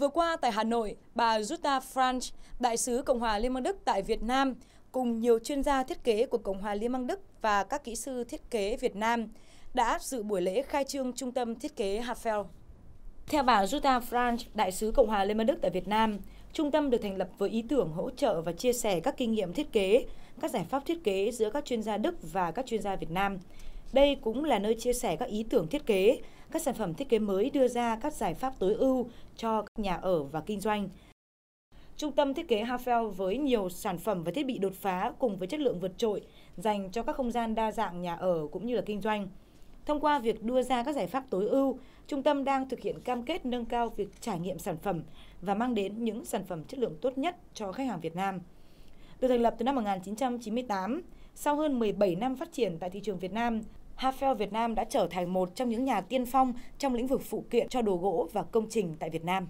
Vừa qua tại Hà Nội, bà Jutta Franch, đại sứ Cộng hòa Liên bang Đức tại Việt Nam, cùng nhiều chuyên gia thiết kế của Cộng hòa Liên bang Đức và các kỹ sư thiết kế Việt Nam đã dự buổi lễ khai trương trung tâm thiết kế Hafel. Theo bà Jutta Franch, đại sứ Cộng hòa Liên bang Đức tại Việt Nam, trung tâm được thành lập với ý tưởng hỗ trợ và chia sẻ các kinh nghiệm thiết kế, các giải pháp thiết kế giữa các chuyên gia Đức và các chuyên gia Việt Nam. Đây cũng là nơi chia sẻ các ý tưởng thiết kế, các sản phẩm thiết kế mới đưa ra các giải pháp tối ưu cho các nhà ở và kinh doanh. Trung tâm thiết kế Hafel với nhiều sản phẩm và thiết bị đột phá cùng với chất lượng vượt trội dành cho các không gian đa dạng nhà ở cũng như là kinh doanh. Thông qua việc đưa ra các giải pháp tối ưu, trung tâm đang thực hiện cam kết nâng cao việc trải nghiệm sản phẩm và mang đến những sản phẩm chất lượng tốt nhất cho khách hàng Việt Nam. Được thành lập từ năm 1998, sau hơn 17 năm phát triển tại thị trường Việt Nam, Hafel Việt Nam đã trở thành một trong những nhà tiên phong trong lĩnh vực phụ kiện cho đồ gỗ và công trình tại Việt Nam.